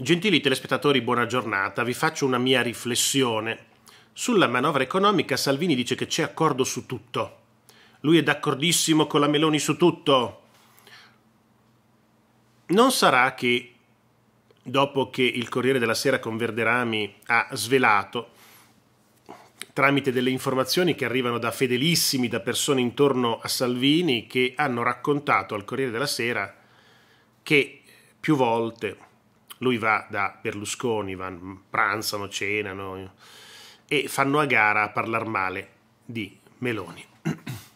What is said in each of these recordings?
Gentili telespettatori, buona giornata. Vi faccio una mia riflessione. Sulla manovra economica Salvini dice che c'è accordo su tutto. Lui è d'accordissimo con la Meloni su tutto. Non sarà che, dopo che il Corriere della Sera con Verderami ha svelato, tramite delle informazioni che arrivano da fedelissimi, da persone intorno a Salvini, che hanno raccontato al Corriere della Sera che più volte lui va da Berlusconi, van, pranzano, cenano e fanno a gara a parlare male di Meloni.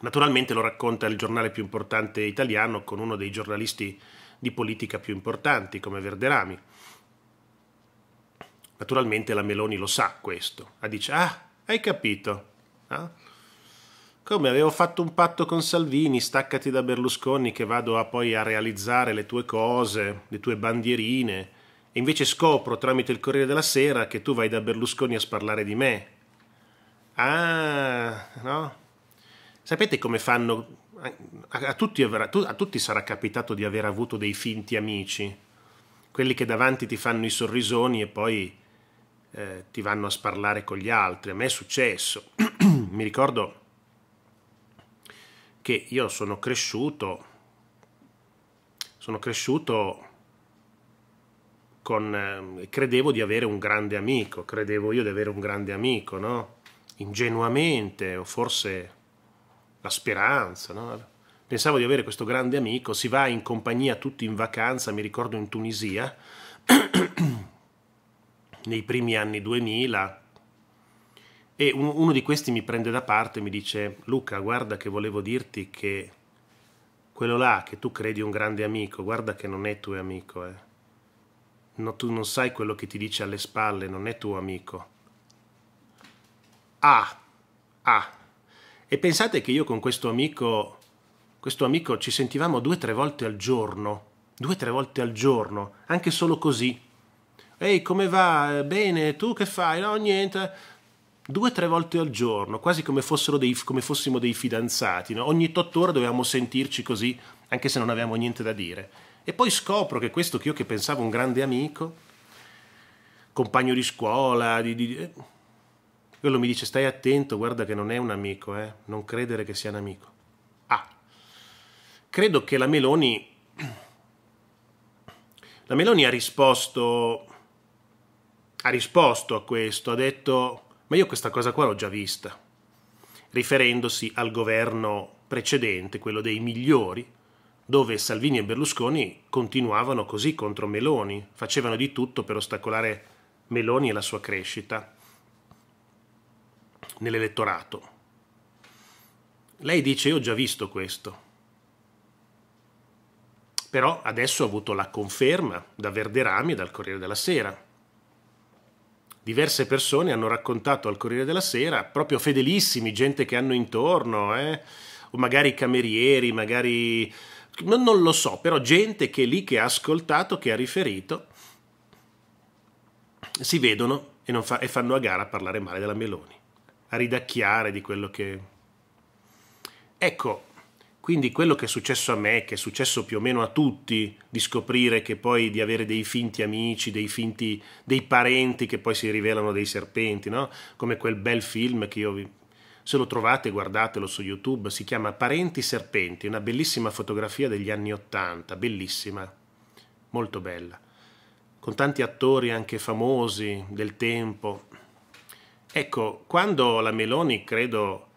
Naturalmente lo racconta il giornale più importante italiano con uno dei giornalisti di politica più importanti come Verderami. Naturalmente la Meloni lo sa questo, ha dice ah, hai capito. No? Ah? Come avevo fatto un patto con Salvini, staccati da Berlusconi che vado a poi a realizzare le tue cose, le tue bandierine, e invece scopro tramite il Corriere della Sera che tu vai da Berlusconi a sparlare di me. Ah, no? Sapete come fanno? A tutti, a tutti sarà capitato di aver avuto dei finti amici, quelli che davanti ti fanno i sorrisoni e poi eh, ti vanno a sparlare con gli altri. A me è successo. Mi ricordo che io sono cresciuto, sono cresciuto con, eh, credevo di avere un grande amico, credevo io di avere un grande amico, no? Ingenuamente, o forse la speranza, no? Pensavo di avere questo grande amico, si va in compagnia tutti in vacanza, mi ricordo in Tunisia, nei primi anni 2000, e uno di questi mi prende da parte e mi dice Luca, guarda che volevo dirti che quello là che tu credi un grande amico, guarda che non è tuo amico, eh. No, tu non sai quello che ti dice alle spalle, non è tuo amico. Ah, ah. E pensate che io con questo amico, questo amico ci sentivamo due o tre volte al giorno, due o tre volte al giorno, anche solo così. Ehi, come va? Bene, tu che fai? No, niente due o tre volte al giorno, quasi come, dei, come fossimo dei fidanzati. No? Ogni otto ore dovevamo sentirci così, anche se non avevamo niente da dire. E poi scopro che questo che io che pensavo un grande amico, compagno di scuola, di, di... Eh, quello mi dice stai attento, guarda che non è un amico, eh? non credere che sia un amico. Ah, credo che la Meloni... La Meloni ha risposto, ha risposto a questo, ha detto ma io questa cosa qua l'ho già vista, riferendosi al governo precedente, quello dei migliori, dove Salvini e Berlusconi continuavano così contro Meloni, facevano di tutto per ostacolare Meloni e la sua crescita nell'elettorato. Lei dice io ho già visto questo, però adesso ho avuto la conferma da Verderami e dal Corriere della Sera diverse persone hanno raccontato al Corriere della Sera, proprio fedelissimi, gente che hanno intorno, eh? o magari camerieri, magari... Non, non lo so, però gente che è lì, che ha ascoltato, che ha riferito, si vedono e, fa, e, fanno a gara a parlare male della Meloni, a ridacchiare di quello che... Ecco, quindi quello che è successo a me, che è successo più o meno a tutti, di scoprire che poi di avere dei finti amici, dei finti, dei parenti che poi si rivelano dei serpenti, no? Come quel bel film che io vi... Se lo trovate guardatelo su YouTube, si chiama Parenti Serpenti, una bellissima fotografia degli anni Ottanta, bellissima, molto bella, con tanti attori anche famosi del tempo. Ecco, quando la Meloni, credo,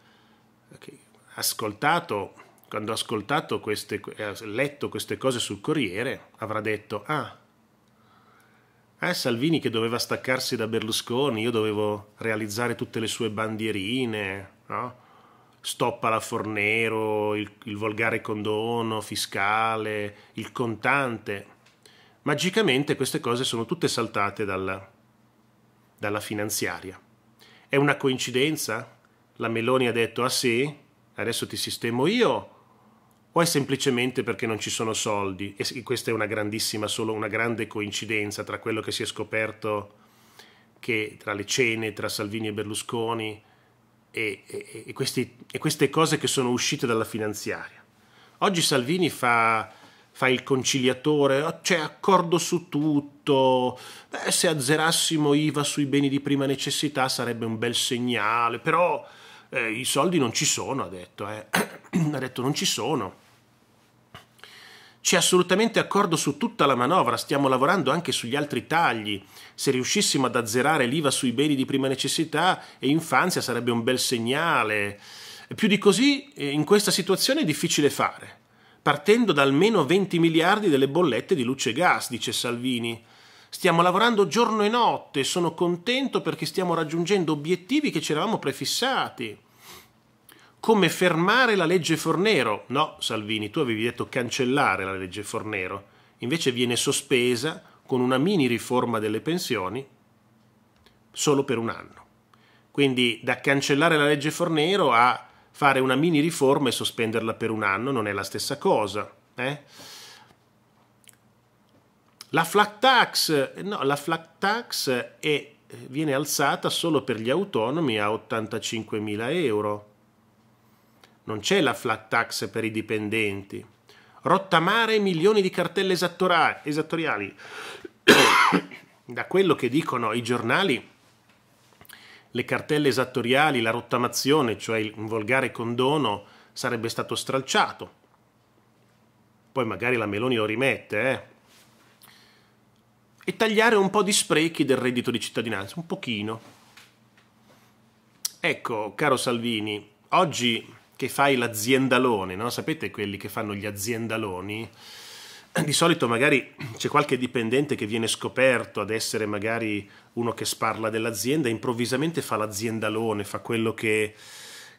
ascoltato quando ha ascoltato queste, ha eh, letto queste cose sul Corriere, avrà detto, ah, eh, Salvini che doveva staccarsi da Berlusconi, io dovevo realizzare tutte le sue bandierine, no? Stoppa la Fornero, il, il volgare condono fiscale, il contante. Magicamente queste cose sono tutte saltate dalla, dalla finanziaria. È una coincidenza? La Meloni ha detto, ah sì, adesso ti sistemo io o è semplicemente perché non ci sono soldi e questa è una grandissima, solo una grande coincidenza tra quello che si è scoperto che tra le cene tra Salvini e Berlusconi e, e, e, questi, e queste cose che sono uscite dalla finanziaria. Oggi Salvini fa, fa il conciliatore, ah, c'è accordo su tutto, Beh, se azzerassimo IVA sui beni di prima necessità sarebbe un bel segnale, però eh, i soldi non ci sono, ha detto, eh. ha detto non ci sono. C'è assolutamente accordo su tutta la manovra, stiamo lavorando anche sugli altri tagli. Se riuscissimo ad azzerare l'IVA sui beni di prima necessità e infanzia sarebbe un bel segnale. Più di così eh, in questa situazione è difficile fare, partendo da almeno 20 miliardi delle bollette di luce e gas, dice Salvini. Stiamo lavorando giorno e notte, sono contento perché stiamo raggiungendo obiettivi che ci eravamo prefissati. Come fermare la legge Fornero? No, Salvini, tu avevi detto cancellare la legge Fornero, invece viene sospesa con una mini riforma delle pensioni solo per un anno. Quindi da cancellare la legge Fornero a fare una mini riforma e sospenderla per un anno non è la stessa cosa. Eh? La flat tax, no, la flat tax è, viene alzata solo per gli autonomi a 85.000 euro. Non c'è la flat tax per i dipendenti. Rottamare milioni di cartelle esattoriali. da quello che dicono i giornali, le cartelle esattoriali, la rottamazione, cioè un volgare condono, sarebbe stato stralciato. Poi magari la Meloni lo rimette, eh? e tagliare un po' di sprechi del reddito di cittadinanza, un pochino. Ecco, caro Salvini, oggi che fai l'aziendalone, no? sapete quelli che fanno gli aziendaloni? Di solito magari c'è qualche dipendente che viene scoperto ad essere magari uno che sparla dell'azienda, improvvisamente fa l'aziendalone, fa quello che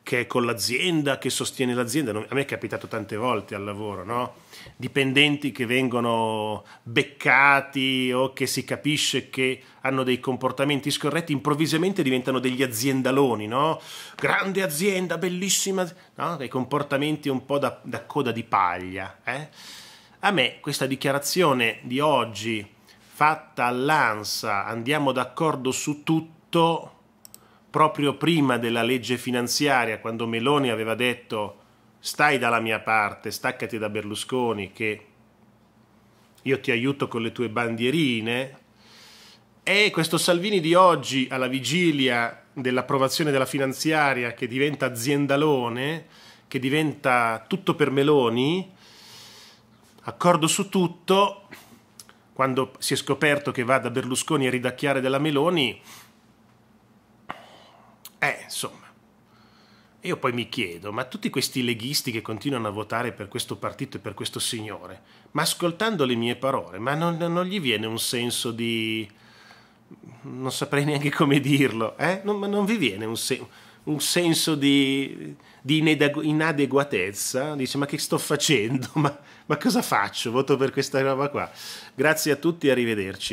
che è con l'azienda, che sostiene l'azienda. A me è capitato tante volte al lavoro, no? Dipendenti che vengono beccati o che si capisce che hanno dei comportamenti scorretti, improvvisamente diventano degli aziendaloni, no? Grande azienda, bellissima, no? Dei comportamenti un po' da, da coda di paglia, eh? A me questa dichiarazione di oggi fatta all'ANSA, andiamo d'accordo su tutto, proprio prima della legge finanziaria, quando Meloni aveva detto stai dalla mia parte, staccati da Berlusconi, che io ti aiuto con le tue bandierine, e questo Salvini di oggi, alla vigilia dell'approvazione della finanziaria, che diventa aziendalone, che diventa tutto per Meloni, accordo su tutto, quando si è scoperto che va da Berlusconi a ridacchiare della Meloni, io poi mi chiedo, ma tutti questi leghisti che continuano a votare per questo partito e per questo signore, ma ascoltando le mie parole, ma non, non gli viene un senso di... non saprei neanche come dirlo, eh? Non, ma non vi viene un, se, un senso di, di inadeguatezza? Dice, ma che sto facendo? Ma, ma cosa faccio? Voto per questa roba qua. Grazie a tutti e arrivederci.